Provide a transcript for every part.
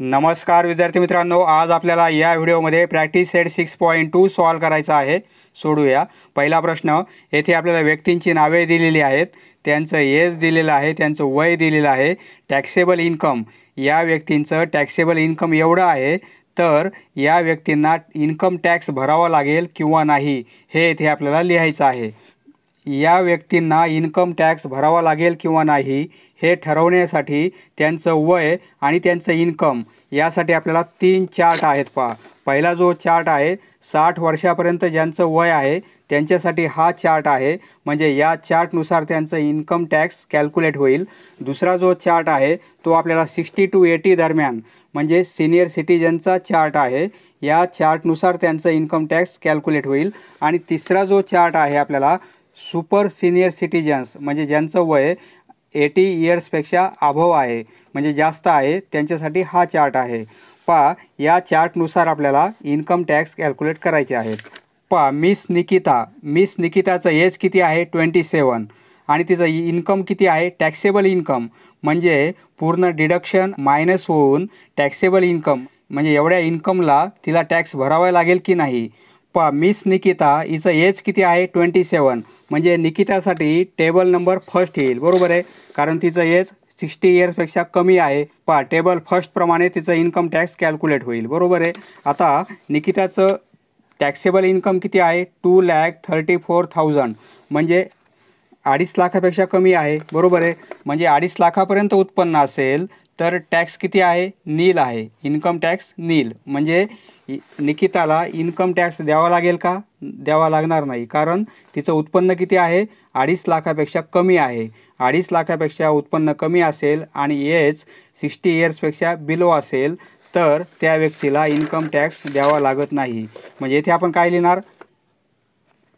नमस्कार विद्यार्थी मित्रांनो आज आपल्याला या व्हिडिओमध्ये practice set six point two solve करायचा आहे सोडूया पहिला प्रश्न येथे आपल्याला व्यक्तींची नावे दिलेली आहेत त्यांचं एज दिलेलं आहे त्यांचं वय दिलेलं आहे टॅक्सेबल इन्कम या व्यक्तींचं टॅक्सेबल इन्कम एवढं आहे तर या व्यक्तींना इन्कम टॅक्स भरावा लागेल किंवा नाही हे येथे आपल्याला लिहायचं आहे या व्यक्तींना इन्कम टॅक्स भरावा लागेल किंवा नाही हे ठरवण्यासाठी त्यांचं वय आणि त्यांचं इन्कम यासाठी आपल्याला तीन चार्ट आहेत पहा पहिला जो चार्ट आहे साठ वर्षापर्यंत ज्यांचं वय आहे त्यांच्यासाठी हा चार्ट आहे म्हणजे या चार्टनुसार त्यांचं इन्कम टॅक्स कॅल्क्युलेट होईल दुसरा जो चार्ट आहे तो आपल्याला सिक्स्टी टू एटी दरम्यान म्हणजे सिनियर सिटीजनचा चार्ट आहे या चार्टनुसार त्यांचं इन्कम टॅक्स कॅल्क्युलेट होईल आणि तिसरा जो चार्ट आहे आपल्याला सुपर सिनियर सिटीजन्स म्हणजे ज्यांचं वय एटी इयर्सपेक्षा अभाव आहे म्हणजे जास्त आहे त्यांच्यासाठी हा चार्ट आहे पहा या चार्टनुसार आपल्याला इन्कम टॅक्स कॅल्क्युलेट करायचे आहेत पहा मिस निकिता मिस निकिताचं एज किती आहे ट्वेंटी सेवन आणि तिचं इन्कम किती आहे टॅक्सेबल इन्कम म्हणजे पूर्ण डिडक्शन मायनस होऊन टॅक्सेबल इन्कम म्हणजे एवढ्या इन्कमला तिला टॅक्स भरावा लागेल की नाही पा मिस निकिता हिचं एज किती आहे ट्वेंटी सेवन म्हणजे निकितासाठी टेबल नंबर फर्स्ट येईल बरोबर आहे कारण तिचं एज सिक्स्टी इयर्सपेक्षा कमी आहे पहा टेबल फर्स्टप्रमाणे तिचं इन्कम टॅक्स कॅल्क्युलेट होईल बरोबर आहे आता निकिताचं टॅक्सेबल इन्कम किती आहे two lakh thirty four thousand म्हणजे अडीच लाखापेक्षा कमी आहे बरोबर आहे म्हणजे अडीच लाखापर्यंत उत्पन्न असेल तर टॅक्स किती आहे नील आहे इन्कम टॅक्स नील म्हणजे निकिताला इन्कम टॅक्स द्यावा लागेल का द्यावा लागणार नाही कारण तिचं उत्पन्न किती आहे अडीच लाखापेक्षा कमी आहे अडीच लाखापेक्षा उत्पन्न कमी असेल आणि एज सिक्स्टी इयर्सपेक्षा बिलो असेल तर त्या व्यक्तीला इन्कम टॅक्स द्यावा लागत नाही म्हणजे येथे आपण काय लिहिणार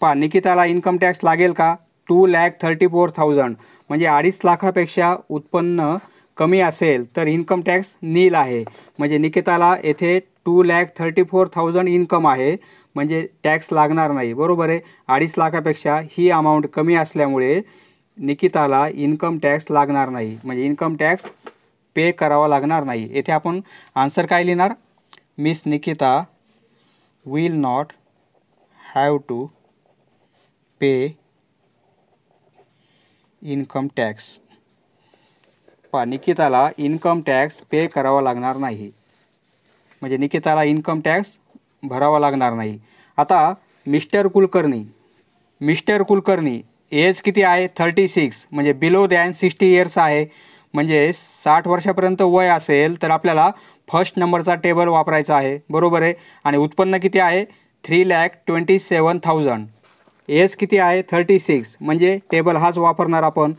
पा निकिताला इन्कम टॅक्स लागेल का two lakh thirty four thousand म्हणजे अडीच लाखापेक्षा उत्पन्न कमी असेल तर इन्कम टॅक्स नील आहे म्हणजे निकिताला येथे two lakh thirty four thousand income आहे म्हणजे टॅक्स लागणार नाही बरोबर आहे अडीच लाखापेक्षा ही अमाऊंट कमी असल्यामुळे निकिताला इन्कम टॅक्स लागणार नाही म्हणजे इन्कम टॅक्स पे करावा लागणार नाही येथे आपण आन्सर काय लिहिणार miss Nikita will not have to pay income tax निकिताला इन्कम टॅक्स पे करावा लागणार नाही म्हणजे निकिताला इन्कम टॅक्स भरावा लागणार नाही आता mister Kulkarni mister Kulkarni age किती आहे थर्टी सिक्स म्हणजे बिलो दॅन सिक्स्टी इयर्स आहे म्हणजे साठ वर्षापर्यंत वय असेल तर आपल्याला फर्स्ट नंबरचा टेबल वापरायचा आहे बरोबर आहे आणि उत्पन्न किती आहे three lakh twenty seven thousand age किती आहे थर्टी सिक्स म्हणजे टेबल हाच वापरणार आपण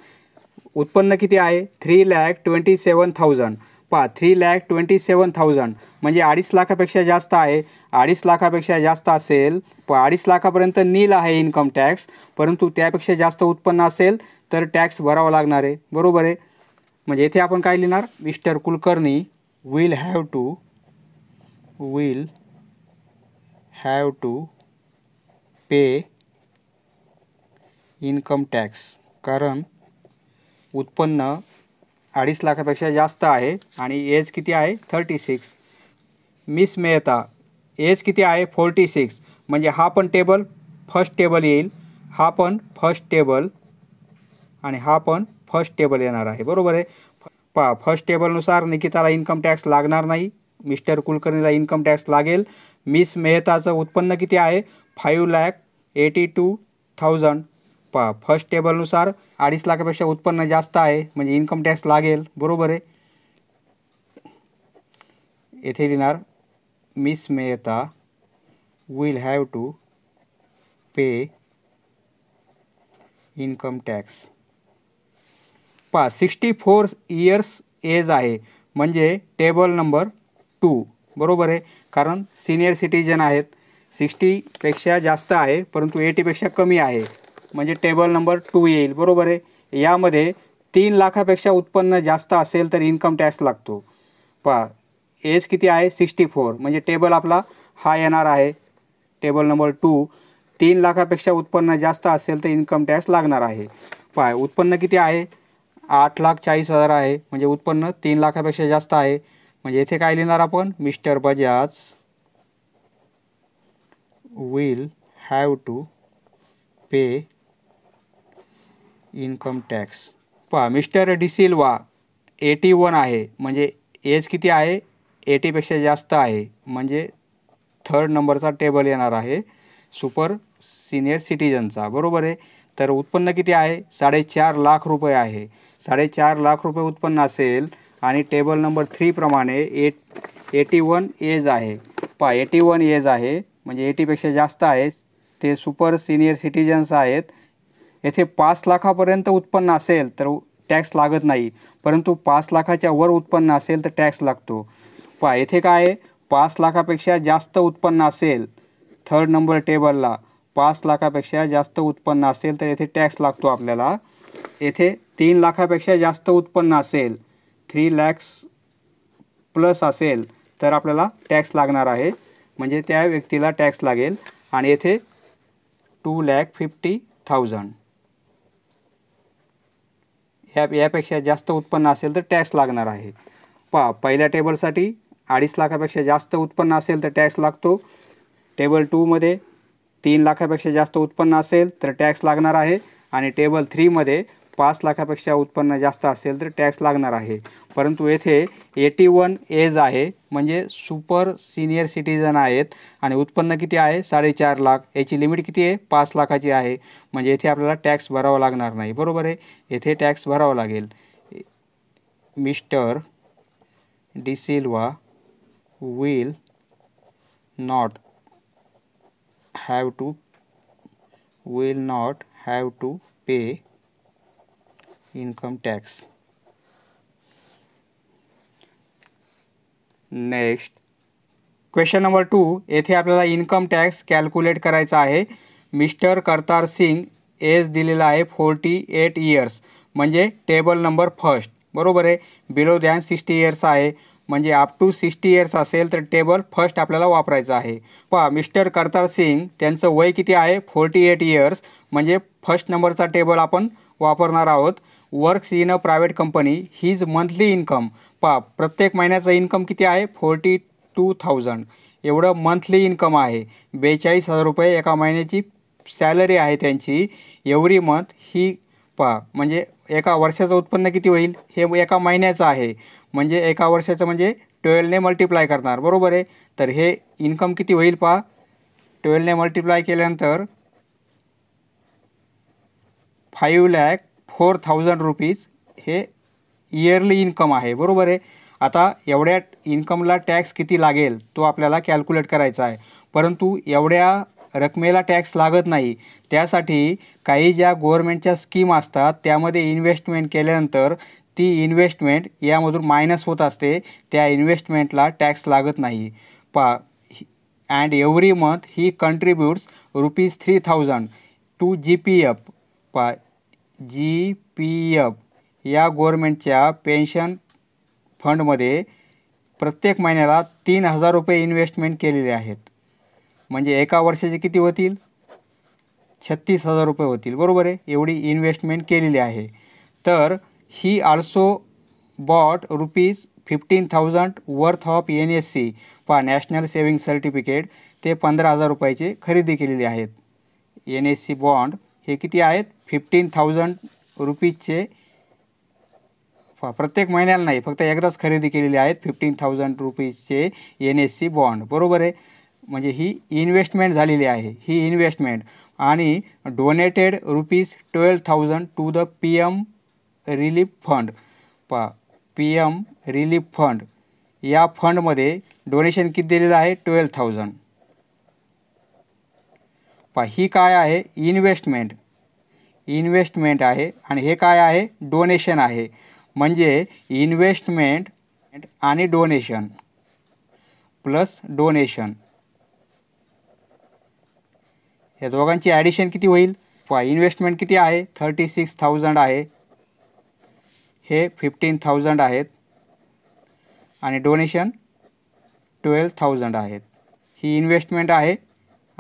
उत्पन्न किती आहे three lakh twenty seven thousand पहा three lakh twenty seven thousand म्हणजे अडीच लाखापेक्षा जास्त आहे अडीच लाखापेक्षा जास्त असेल प अडीच लाखापर्यंत नील आहे इन्कम टॅक्स परंतु त्यापेक्षा जास्त उत्पन्न असेल तर टॅक्स भरावा लागणार आहे बरोबर आहे म्हणजे येथे आपण काय लिहिणार mister Kulkarni will have to will have to pay income tax कारण उत्पन्न अडीच लाखापेक्षा जास्त आहे आणि एज किती आहे thirty six Miss Mehta age किती आहे फोर्टी सिक्स म्हणजे हा पण टेबल फर्स्ट टेबल येईल हा पण फर्स्ट टेबल आणि हा पण फर्स्ट टेबल येणार आहे बरोबर आहे पा फर्स्ट टेबलनुसार निकिताला इन्कम टॅक्स लागणार नाही मिस्टर कुलकर्णीला इन्कम टॅक्स लागेल मिस मेहताचं उत्पन्न किती आहे five lakh eighty two thousand पा फर्स्ट टेबलनुसार अडीच लाखापेक्षा उत्पन्न जास्त आहे म्हणजे इन्कम टॅक्स लागेल बरोबर आहे येथे लिहिणार Miss Mehta will have to pay income tax पा सिक्स्टी फोर इयर्स एज आहे म्हणजे टेबल नंबर टू बरोबर आहे कारण सिनियर सिटीजन आहेत सिक्स्टीपेक्षा जास्त आहे परंतु एटीपेक्षा कमी आहे म्हणजे टेबल नंबर टू येईल बरोबर आहे यामध्ये तीन लाखापेक्षा उत्पन्न जास्त असेल तर इन्कम टॅक्स लागतो पहा एज किती आहे सिक्स्टी फोर म्हणजे टेबल आपला हा येणार आहे टेबल नंबर टू तीन लाखापेक्षा उत्पन्न जास्त असेल तर इन्कम टॅक्स लागणार आहे पहा उत्पन्न किती आहे आठ लाख चाळीस हजार आहे म्हणजे उत्पन्न तीन लाखापेक्षा जास्त आहे म्हणजे येथे काय लिहिणार आपण Mister Bajaj will have to pay income tax पहा मिस्टर डिसिल्वा एटी वन आहे म्हणजे एज किती आहे एटीपेक्षा जास्त आहे म्हणजे थर्ड नंबरचा टेबल येणार आहे सुपर सिनियर सिटीजनचा बरोबर आहे तर उत्पन्न किती आहे साडेचार लाख रुपये आहे साडेचार लाख रुपये उत्पन्न असेल आणि टेबल नंबर थ्रीप्रमाणे एट एटी वन एज आहे पहा एटी वन एज आहे म्हणजे एटीपेक्षा जास्त आहे ते सुपर सिनियर सिटीजन्स आहेत येथे पाच लाखापर्यंत उत्पन्न असेल तर टॅक्स लागत नाही परंतु पाच लाखाच्या वर उत्पन्न असेल तर टॅक्स लागतो पहा येथे काय आहे पाच लाखापेक्षा जास्त उत्पन्न असेल थर्ड नंबर टेबलला पाच लाखापेक्षा जास्त उत्पन्न असेल तर येथे टॅक्स लागतो आपल्याला येथे तीन लाखापेक्षा जास्त उत्पन्न असेल थ्री लॅक्स प्लस असेल तर आपल्याला टॅक्स लागणार आहे म्हणजे त्या व्यक्तीला टॅक्स लागेल आणि येथे टू लॅक फिफ्टी थाउजंड ह्या यापेक्षा जास्त उत्पन्न असेल तर टॅक्स लागणार आहे पहा पहिल्या टेबलसाठी अडीच लाखापेक्षा जास्त उत्पन्न असेल तर टॅक्स लागतो टेबल टूमध्ये तीन लाखापेक्षा जास्त उत्पन्न असेल तर टॅक्स लागणार आहे आणि टेबल थ्रीमध्ये पाच लाखापेक्षा उत्पन्न जास्त असेल तर टॅक्स लागणार आहे परंतु येथे एटी वन एज आहे म्हणजे सुपर सिनियर सिटीजन आहेत आणि उत्पन्न किती आहे साडेचार लाख याची लिमिट किती आहे पाच लाखाची आहे म्हणजे येथे आपल्याला टॅक्स भरावा लागणार नाही बरोबर आहे येथे टॅक्स भरावा लागेल Mister D'Silva will not have to will not have to pay income tax next question number two येथे आपल्याला इन्कम टॅक्स कॅल्क्युलेट करायचा आहे मिस्टर करतार सिंग एज दिलेला आहे फोर्टी एट इयर्स म्हणजे टेबल नंबर फर्स्ट बरोबर आहे बिलो दॅन सिक्स्टी इयर्स आहे म्हणजे अप टू सिक्स्टी इयर्स असेल तर टेबल फर्स्ट आपल्याला वापरायचं आहे पहा मिस्टर करतार सिंग त्यांचं वय किती आहे फोर्टी एट इयर्स म्हणजे फर्स्ट नंबरचा टेबल आपण वापरणार आहोत works in a private company his monthly income पा प्रत्येक महिन्याचं इन्कम किती आहे फोर्टी टू थाउजंड एवढं मंथली इन्कम आहे बेचाळीस हजार रुपये एका महिन्याची सॅलरी आहे त्यांची एवरी मंथ ही पा म्हणजे एका वर्षाचं उत्पन्न किती होईल हे एका महिन्याचं आहे म्हणजे एका वर्षाचं म्हणजे ट्वेल्वने मल्टिप्लाय करणार बरोबर आहे तर हे इन्कम किती होईल पा ट्वेल्वने मल्टिप्लाय केल्यानंतर five lakh four thousand rupees हे इयरली इन्कम आहे बरोबर आहे आता एवढ्या इन्कमला टॅक्स किती लागेल तो आपल्याला कॅल्क्युलेट करायचा आहे परंतु एवढ्या रकमेला टॅक्स लागत नाही त्यासाठी काही ज्या गव्हर्मेंटच्या स्कीम असतात त्यामध्ये इन्व्हेस्टमेंट केल्यानंतर ती इन्व्हेस्टमेंट यामधून मायनस होत असते त्या इन्व्हेस्टमेंटला टॅक्स लागत नाही पा and every month he contributes rupees three thousand to G P F पा जी पी यफ या गोरमेंटच्या पेन्शन फंडमध्ये प्रत्येक महिन्याला तीन हजार रुपये इन्व्हेस्टमेंट केलेले आहेत म्हणजे एका वर्षाचे किती होतील छत्तीस हजार रुपये होतील बरोबर आहे एवढी इन्व्हेस्टमेंट केलेली आहे तर he also bought rupees fifteen thousand worth of N S C पा नॅशनल सेविंग सर्टिफिकेट ते पंधरा हजार रुपयाचे खरेदी केलेली आहेत एन एस सी बॉन्ड हे किती आहेत फिफ्टीन थाउजंड रुपीजचे प्रत्येक महिन्याला नाही फक्त एकदाच खरेदी केलेली आहेत फिफ्टीन थाउजंड रुपीजचे एन एस सी बॉन्ड बरोबर आहे म्हणजे ही इन्व्हेस्टमेंट झालेली आहे ही इन्व्हेस्टमेंट आणि donated rupees twelve thousand to the P M relief fund प पी एम रिलीफ फंड या फंडमध्ये डोनेशन किती दिलेलं आहे ट्वेल्व थाउजंड पहा ही काय आहे इन्व्हेस्टमेंट इन्व्हेस्टमेंट आहे आणि हे काय आहे डोनेशन आहे म्हणजे इन्व्हेस्टमेंट आणि डोनेशन प्लस डोनेशन या दोघांची ॲडिशन किती होईल पहा इन्व्हेस्टमेंट किती आहे थर्टी सिक्स थाउजंड आहे हे फिफ्टीन थाउजंड आहेत आणि डोनेशन ट्वेल्व थाउजंड आहेत ही इन्व्हेस्टमेंट आहे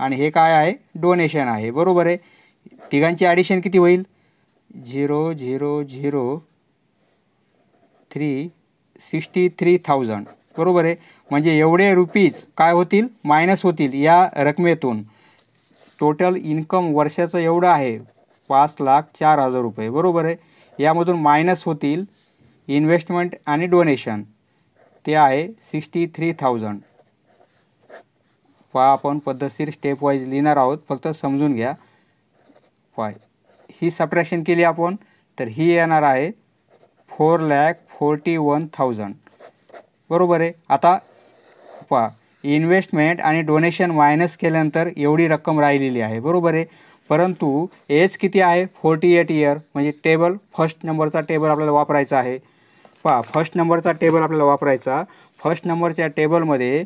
आणि हे काय आहे डोनेशन आहे बरोबर आहे तिघांची ॲडिशन किती होईल zero zero zero three sixty three thousand बरोबर आहे म्हणजे एवढे रुपीज काय होतील मायनस होतील या रकमेतून टोटल इन्कम वर्षाचं एवढं आहे पाच लाख चार हजार रुपये बरोबर आहे यामधून मायनस होतील इन्व्हेस्टमेंट आणि डोनेशन ते आहे सिक्स्टी थ्री थाउजंड पहा आपण पद्धतशीर स्टेप वाईज लिहिणार आहोत फक्त समजून घ्या पाय ही सबट्रॅक्शन केली आपण तर ही येणार आहे four lakh forty one thousand बरोबर आहे आता पहा इन्व्हेस्टमेंट आणि डोनेशन मायनस केल्यानंतर एवढी रक्कम राहिलेली आहे बरोबर आहे परंतु एज किती आहे फोर्टी एट इयर म्हणजे टेबल फर्स्ट नंबरचा टेबल आपल्याला वापरायचा आहे पहा फर्स्ट नंबरचा टेबल आपल्याला वापरायचा फर्स्ट नंबरच्या टेबलमध्ये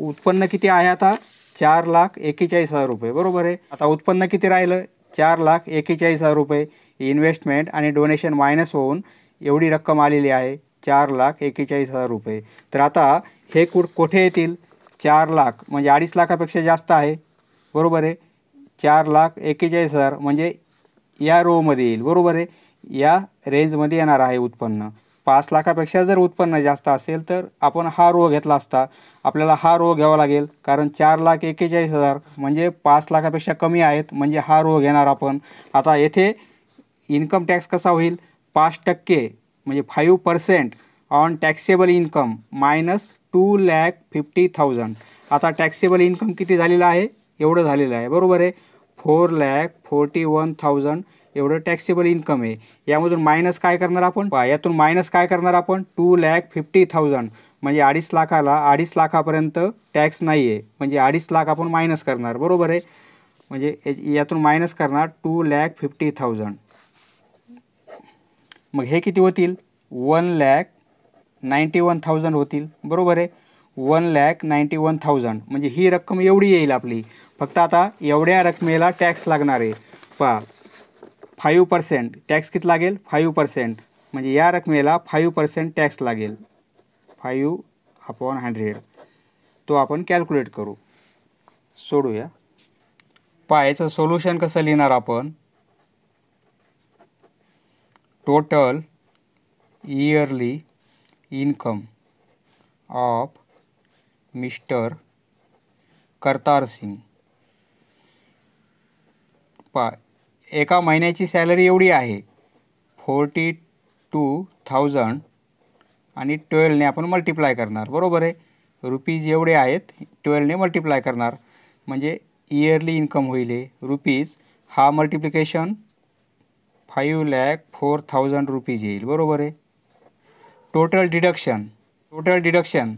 उत्पन्न किती आहे आता चार लाख एक्केचाळीस हजार रुपये बरोबर आहे आता उत्पन्न किती राहिलं चार लाख एक्केचाळीस हजार रुपये इन्व्हेस्टमेंट आणि डोनेशन मायनस होऊन एवढी रक्कम आलेली आहे चार लाख एक्केचाळीस हजार रुपये तर आता हे कुठ कोठे येतील चार लाख म्हणजे अडीच लाखापेक्षा जास्त आहे बरोबर आहे चार लाख एक्केचाळीस हजार म्हणजे या रोमध्ये येईल बरोबर आहे या रेंजमध्ये येणार आहे उत्पन्न पाच लाखापेक्षा जर उत्पन्न जास्त असेल तर आपण हा रो घेतला असता आपल्याला हा रो घ्यावा लागेल कारण चार लाख एक्केचाळीस हजार म्हणजे पाच लाखापेक्षा कमी आहेत म्हणजे हा रो घेणार आपण आता येथे इन्कम टॅक्स कसा होईल पाच टक्के म्हणजे five percent on taxable income minus two lakh fifty thousand आता टॅक्सेबल इन्कम किती झालेला आहे एवढं झालेलं आहे बरोबर आहे four lakh forty one thousand एवढं टॅक्सेबल इन्कम आहे यामधून मायनस काय करणार आपण यातून मायनस काय करणार आपण टू लॅक फिफ्टी थाउजंड म्हणजे अडीच लाखाला अडीच लाखापर्यंत टॅक्स नाही आहे म्हणजे अडीच लाख आपण मायनस करणार बरोबर आहे म्हणजे यातून मायनस करणार टू लॅक फिफ्टी थाउजंड मग हे किती होतील one lakh ninety one thousand होतील बरोबर आहे one lakh ninety one thousand म्हणजे ही रक्कम एवढी येईल आपली फक्त आता एवढ्या रकमेला टॅक्स लागणार आहे पहा फाईव्ह पर्सेंट टॅक्स किती लागेल फाईव्ह पर्सेंट म्हणजे या रकमेला फाईव्ह पर्सेंट टॅक्स लागेल फाईव्ह अपॉन हंड्रेड तो आपण कॅल्क्युलेट करू सोडूया पायचं सोल्युशन कसं लिहिणार आपण total yearly income of Mister Kartar Singh पाय एका महिन्याची सॅलरी एवढी आहे फोर्टी टू थाउजंड आणि ट्वेल्वने आपण मल्टिप्लाय करणार बरोबर आहे रुपीज एवढे आहेत ट्वेल्वने मल्टिप्लाय करणार म्हणजे इयरली इन्कम होईल रुपीज हा multiplication five lakh four thousand rupees येईल बरोबर आहे टोटल डिडक्शन टोटल डिडक्शन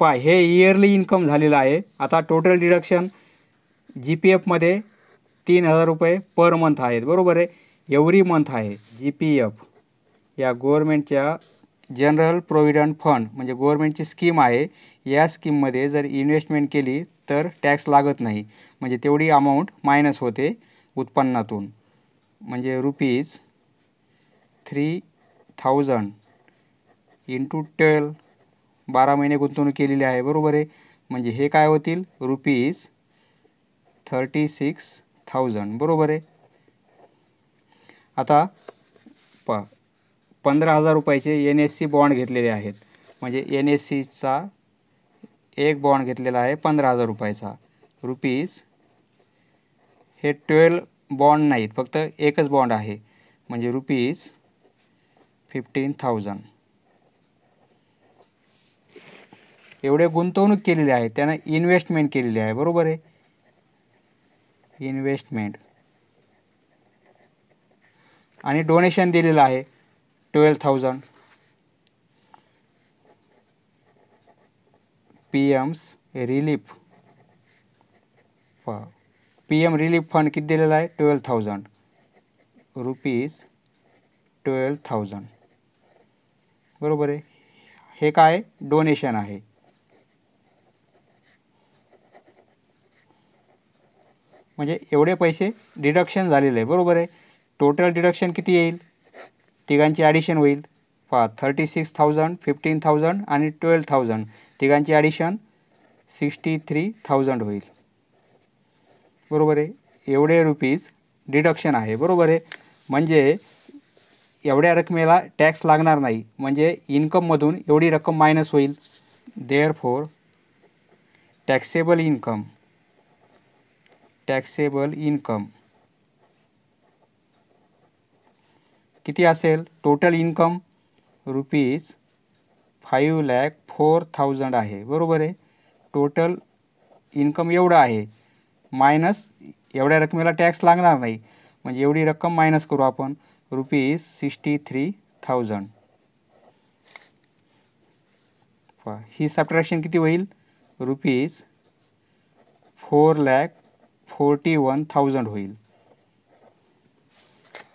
पाय हे इयरली इन्कम झालेलं आहे आता टोटल डिडक्शन जी पी एफमध्ये तीन हजार रुपये पर मंथ आहेत बरोबर आहे एव्हरी मंथ आहे जी पी एफ या गोरमेंटच्या जनरल प्रोव्हिडंट फंड म्हणजे गोरमेंटची स्कीम आहे या स्कीममध्ये जर इन्व्हेस्टमेंट केली तर टॅक्स लागत नाही म्हणजे तेवढी अमाऊंट मायनस होते उत्पन्नातून म्हणजे rupees three thousand into twelve बारा महिने गुंतवणूक केलेली आहे बरोबर आहे म्हणजे हे काय होतील रुपीज थर्टी सिक्स थाउजंड बरोबर आहे आता प पंधरा हजार रुपयाचे एन एस सी बॉन्ड घेतलेले आहेत म्हणजे एन एस सीचा एक बॉन्ड घेतलेला आहे पंधरा हजार रुपयाचा रुपीज हे ट्वेल्व बॉन्ड नाहीत फक्त एकच बॉन्ड आहे म्हणजे रुपीज फिफ्टीन थाउजंड एवढे गुंतवणूक केलेली आहे त्यांना इन्व्हेस्टमेंट केलेली आहे बरोबर आहे इन्व्हेस्टमेंट आणि डोनेशन दिलेलं आहे twelve thousand P M's relief P M relief fund किती दिलेला आहे twelve thousand rupees twelve thousand बरोबर आहे हे काय डोनेशन आहे म्हणजे एवढे पैसे डिडक्शन झालेले आहे बरोबर आहे टोटल डिडक्शन किती येईल तिघांची ॲडिशन होईल पहा thirty six thousand fifteen thousand आणि ट्वेल्व थाउजंड तिघांची ॲडिशन सिक्स्टी थ्री थाउजंड होईल बरोबर आहे एवढे रुपीज डिडक्शन आहे बरोबर आहे म्हणजे एवढ्या रकमेला टॅक्स लागणार नाही म्हणजे इन्कममधून एवढी रक्कम मायनस होईल therefore taxable income taxable income किती असेल total income rupees five lakh four thousand आहे बरोबर आहे टोटल इन्कम एवढं आहे मायनस एवढ्या रकमेला टॅक्स लागणार नाही म्हणजे एवढी रक्कम मायनस करू आपण रुपीज सिक्स्टी थ्री थाउजंड ही सबट्रॅक्शन किती होईल rupees four lakh forty one thousand होईल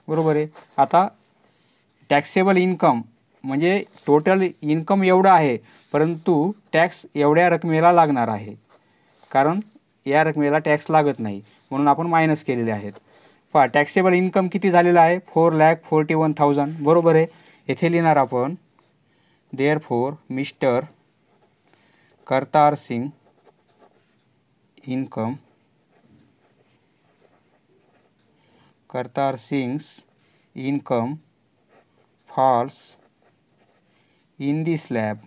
बरोबर आहे आता टॅक्सेबल इन्कम म्हणजे टोटल इन्कम एवढं आहे परंतु टॅक्स एवढ्या रकमेला लागणार आहे कारण या रकमेला टॅक्स लागत नाही म्हणून आपण मायनस केलेले आहेत पहा टॅक्सेबल इन्कम किती झालेला आहे four lakh forty one thousand बरोबर आहे येथे लिहिणार आपण therefore Mister Kartar Singh income Kartar Singh's income falls in the slab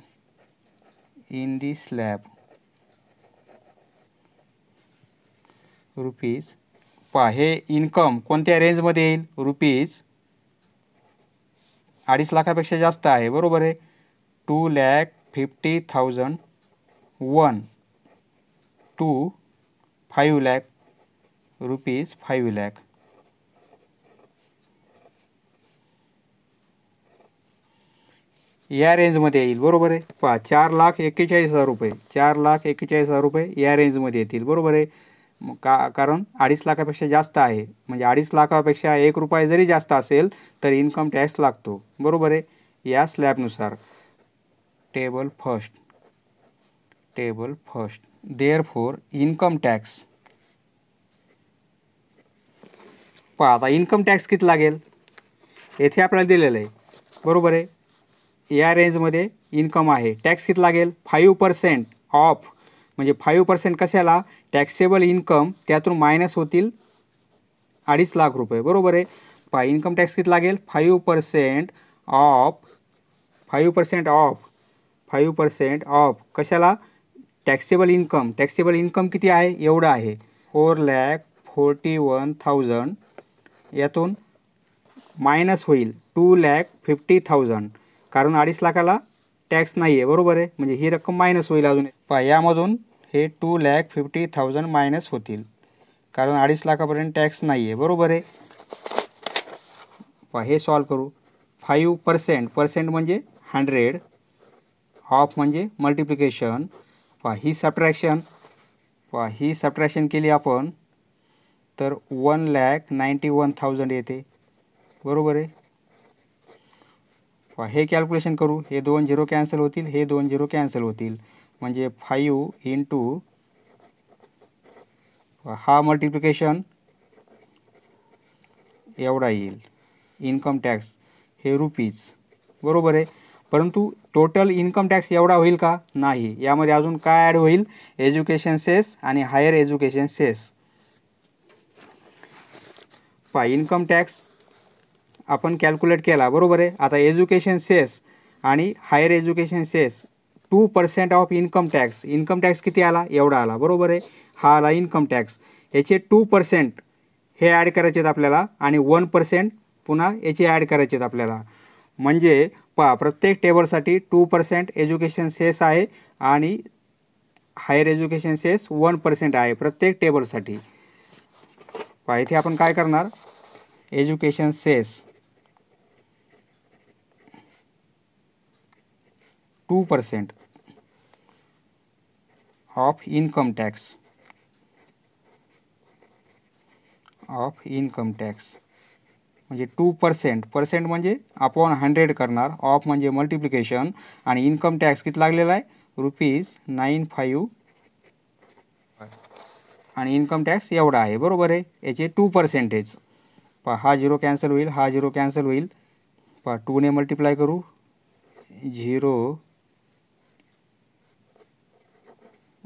in the slab rupees पहा हे इन्कम कोणत्या रेंजमध्ये येईल रुपीज अडीच लाखापेक्षा जास्त आहे बरोबर आहे two lakh fifty thousand one to five lakh rupees five lakh या रेंजमध्ये येईल बरोबर आहे पहा चार लाख एक्केचाळीस हजार रुपये चार लाख एक्केचाळीस हजार रुपये या रेंजमध्ये येतील बरोबर आहे का कारण अडीच लाखापेक्षा जास्त आहे म्हणजे अडीच लाखापेक्षा एक रुपये जरी जास्त असेल तर इन्कम टॅक्स लागतो बरोबर आहे या स्लॅबनुसार table first table first therefore income tax पहा आता इन्कम टॅक्स किती लागेल येथे आपल्याला दिलेलं आहे बरोबर आहे या रेंजमध्ये इन्कम आहे टॅक्स किती लागेल फाईव्ह पर्सेंट ऑफ म्हणजे फाईव्ह पर्सेंट कशाला टॅक्सेबल इन्कम त्यातून मायनस होतील अडीच लाख रुपये बरोबर आहे पा इन्कम टॅक्स किती लागेल five percent of five percent of five percent of कशाला टॅक्सेबल इन्कम टॅक्सेबल इन्कम किती आहे एवढं आहे four lakh forty one thousand यातून मायनस होईल टू लॅक फिफ्टी थाउजंड कारण अडीच लाखाला टॅक्स नाही आहे बरोबर आहे म्हणजे ही रक्कम मायनस होईल अजून पहा यामधून हे two lakh fifty thousand minus होतील कारण अडीच लाखापर्यंत टॅक्स नाही आहे बरोबर आहे पहा हे सॉल्व करू फाईव्ह पर्सेंट पर्सेंट म्हणजे हंड्रेड ऑफ म्हणजे मल्टिप्लिकेशन पहा ही सबट्रॅक्शन पहा ही सबट्रॅक्शन केली आपण तर one lakh ninety one thousand येते बरोबर आहे हे कॅल्क्युलेशन करू हे दोन झिरो कॅन्सल होतील हे दोन झिरो कॅन्सल होतील म्हणजे फाईव्ह टू हा मल्टिप्लिकेशन एवढा येईल इन्कम टॅक्स हे रुपीज बरोबर आहे परंतु टोटल इन्कम टॅक्स एवढा होईल का नाही यामध्ये अजून काय ॲड होईल एज्युकेशन सेस आणि हायर एज्युकेशन सेस पहा इन्कम टॅक्स आपण कॅल्क्युलेट केला बरोबर आहे आता एज्युकेशन सेस आणि higher education cess two percent of income tax income tax किती आला एवढा आला बरोबर आहे हा आला इन्कम टॅक्स याचे टू पर्सेंट हे ॲड करायचे आहेत आपल्याला आणि वन पर्सेंट पुन्हा याचे ॲड करायचे आहेत आपल्याला म्हणजे पहा प्रत्येक टेबलसाठी टू पर्सेंट एज्युकेशन सेस आहे आणि higher education cess one percent आहे प्रत्येक टेबलसाठी पहा इथे आपण काय करणार education cess two percent of income tax of income tax म्हणजे टू पर्सेंट पर्सेंट म्हणजे अपॉन हंड्रेड करणार ऑफ म्हणजे मल्टिप्लिकेशन आणि इन्कम टॅक्स किती लागलेला आहे रुपीज नाईन फाईव्ह आणि इन्कम टॅक्स एवढा आहे बरोबर आहे याचे टू पर्सेंटेज पहा हा झिरो कॅन्सल होईल हा झिरो कॅन्सल होईल पहा टूने मल्टिप्लाय करू झिरो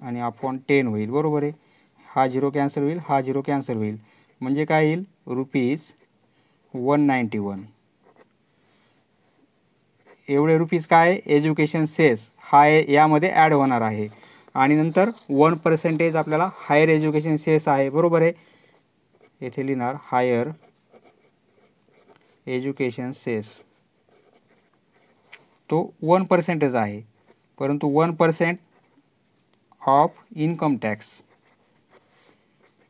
आणि अपॉन टेन होईल बरोबर आहे हा झिरो कॅन्सल होईल हा झिरो कॅन्सल होईल म्हणजे काय येईल रुपीज वन नाईन्टी वन एवढे रुपीज काय आहे एज्युकेशन सेस हा यामध्ये ॲड होणार आहे आणि नंतर वन पर्सेंटेज आपल्याला हायर एज्युकेशन सेस आहे बरोबर आहे येथे लिहिणार हायर एज्युकेशन सेस तो वन पर्सेंटेज आहे परंतु one percent of income tax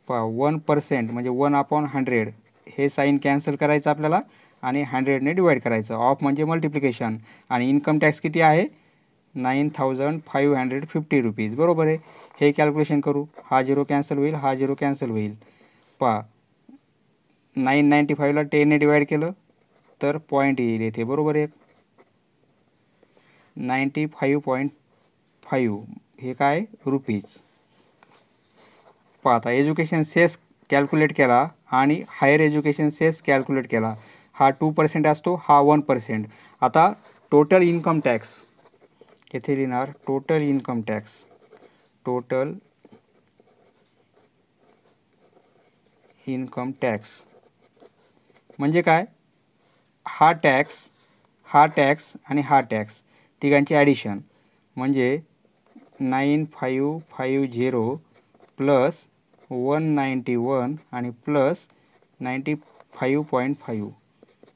पहा वन पर्सेंट म्हणजे वन अपॉन हंड्रेड हे साईन कॅन्सल करायचं आपल्याला आणि हंड्रेडने डिवाईड करायचं ऑफ म्हणजे मल्टिप्लिकेशन आणि इन्कम टॅक्स किती आहे nine thousand five hundred fifty rupees बरोबर आहे हे कॅल्क्युलेशन करू हा झिरो कॅन्सल होईल हा झिरो कॅन्सल होईल पा नाईन नाईन्टी फाईव्हला टेनने डिवाईड केलं तर पॉईंट येईल येथे बरोबर आहे नाईन्टी फाईव्ह पॉईंट फाईव्ह हे काय रुपीज पाहता एज्युकेशन सेस कॅल्क्युलेट केला आणि हायर एज्युकेशन सेस कॅल्क्युलेट केला हा टू पर्सेंट असतो हा वन पर्सेंट आता टोटल इन्कम टॅक्स येथे लिहिणार total income tax total income tax म्हणजे काय हा टॅक्स हा टॅक्स आणि हा टॅक्स तिघांची ॲडिशन म्हणजे nine five five zero plus one ninety one आणि plus ninety five point five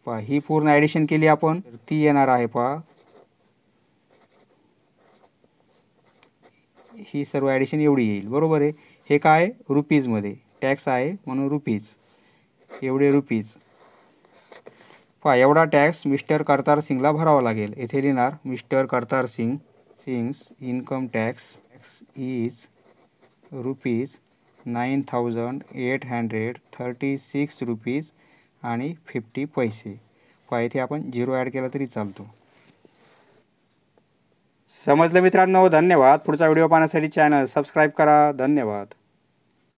पहा ही पूर्ण ॲडिशन केली आपण ती येणार आहे पहा ही सर्व ॲडिशन एवढी येईल बरोबर आहे हे काय रुपीजमध्ये टॅक्स आहे म्हणून रुपीज एवढे रुपीज पहा एवढा टॅक्स मिस्टर करतार सिंगला भरावा लागेल येथे लिहिणार Mister Kartar Singh tax nine thousand eight hundred thirty six rupees आणि फिफ्टी पैसे पहा इथे आपण झिरो ॲड केला तरी चालतो समजलं मित्रांनो धन्यवाद पुढचा व्हिडिओ पाहण्यासाठी चॅनल सबस्क्राईब करा धन्यवाद